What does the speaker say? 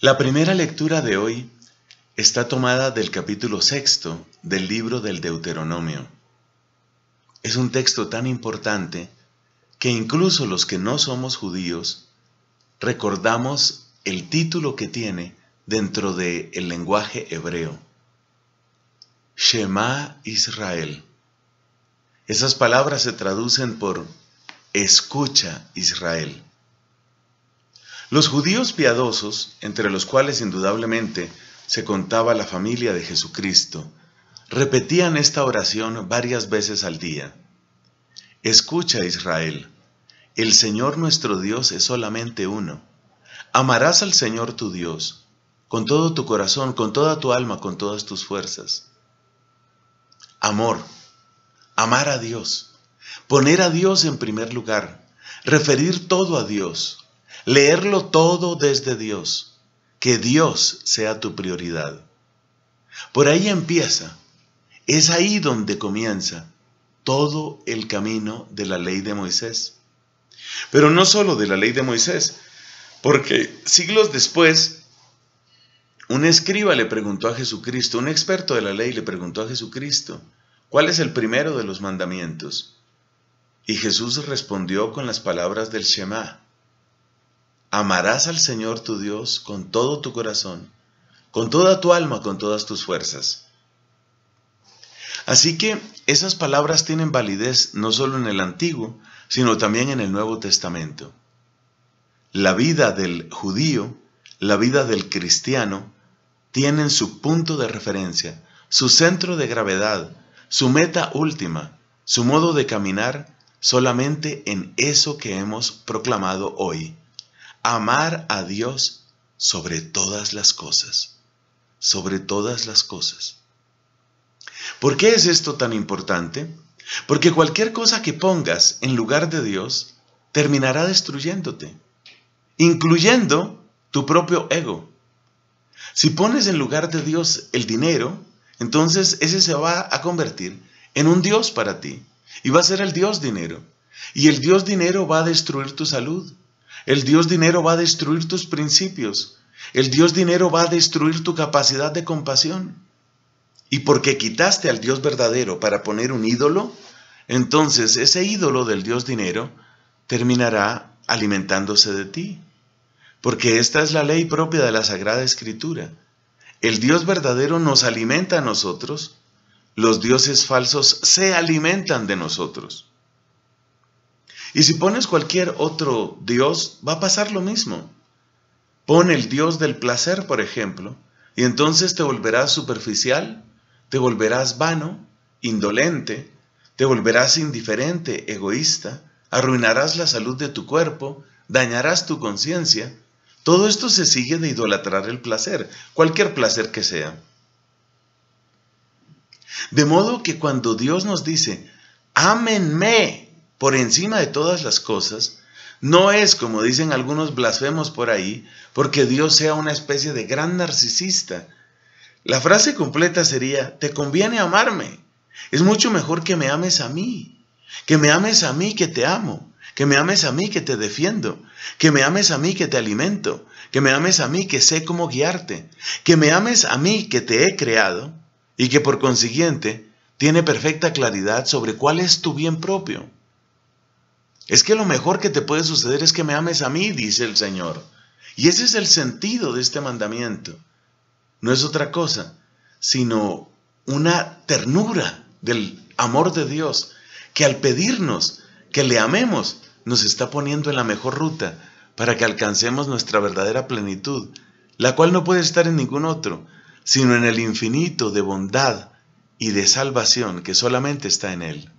La primera lectura de hoy está tomada del capítulo sexto del libro del Deuteronomio. Es un texto tan importante que incluso los que no somos judíos recordamos el título que tiene dentro del lenguaje hebreo. Shema Israel. Esas palabras se traducen por Escucha Israel. Los judíos piadosos, entre los cuales indudablemente se contaba la familia de Jesucristo, repetían esta oración varias veces al día. Escucha Israel, el Señor nuestro Dios es solamente uno. Amarás al Señor tu Dios, con todo tu corazón, con toda tu alma, con todas tus fuerzas. Amor, amar a Dios, poner a Dios en primer lugar, referir todo a Dios, Leerlo todo desde Dios. Que Dios sea tu prioridad. Por ahí empieza. Es ahí donde comienza todo el camino de la ley de Moisés. Pero no solo de la ley de Moisés, porque siglos después, un escriba le preguntó a Jesucristo, un experto de la ley le preguntó a Jesucristo, ¿cuál es el primero de los mandamientos? Y Jesús respondió con las palabras del Shema, Amarás al Señor tu Dios con todo tu corazón, con toda tu alma, con todas tus fuerzas. Así que esas palabras tienen validez no solo en el Antiguo, sino también en el Nuevo Testamento. La vida del judío, la vida del cristiano, tienen su punto de referencia, su centro de gravedad, su meta última, su modo de caminar solamente en eso que hemos proclamado hoy amar a Dios sobre todas las cosas, sobre todas las cosas. ¿Por qué es esto tan importante? Porque cualquier cosa que pongas en lugar de Dios terminará destruyéndote, incluyendo tu propio ego. Si pones en lugar de Dios el dinero, entonces ese se va a convertir en un Dios para ti y va a ser el Dios dinero. Y el Dios dinero va a destruir tu salud, el Dios dinero va a destruir tus principios. El Dios dinero va a destruir tu capacidad de compasión. Y porque quitaste al Dios verdadero para poner un ídolo, entonces ese ídolo del Dios dinero terminará alimentándose de ti. Porque esta es la ley propia de la Sagrada Escritura. El Dios verdadero nos alimenta a nosotros, los dioses falsos se alimentan de nosotros. Y si pones cualquier otro Dios, va a pasar lo mismo. Pon el Dios del placer, por ejemplo, y entonces te volverás superficial, te volverás vano, indolente, te volverás indiferente, egoísta, arruinarás la salud de tu cuerpo, dañarás tu conciencia. Todo esto se sigue de idolatrar el placer, cualquier placer que sea. De modo que cuando Dios nos dice, ámenme, por encima de todas las cosas, no es, como dicen algunos blasfemos por ahí, porque Dios sea una especie de gran narcisista. La frase completa sería, te conviene amarme. Es mucho mejor que me ames a mí, que me ames a mí que te amo, que me ames a mí que te defiendo, que me ames a mí que te alimento, que me ames a mí que sé cómo guiarte, que me ames a mí que te he creado y que por consiguiente tiene perfecta claridad sobre cuál es tu bien propio. Es que lo mejor que te puede suceder es que me ames a mí, dice el Señor. Y ese es el sentido de este mandamiento. No es otra cosa, sino una ternura del amor de Dios, que al pedirnos que le amemos, nos está poniendo en la mejor ruta para que alcancemos nuestra verdadera plenitud, la cual no puede estar en ningún otro, sino en el infinito de bondad y de salvación que solamente está en Él.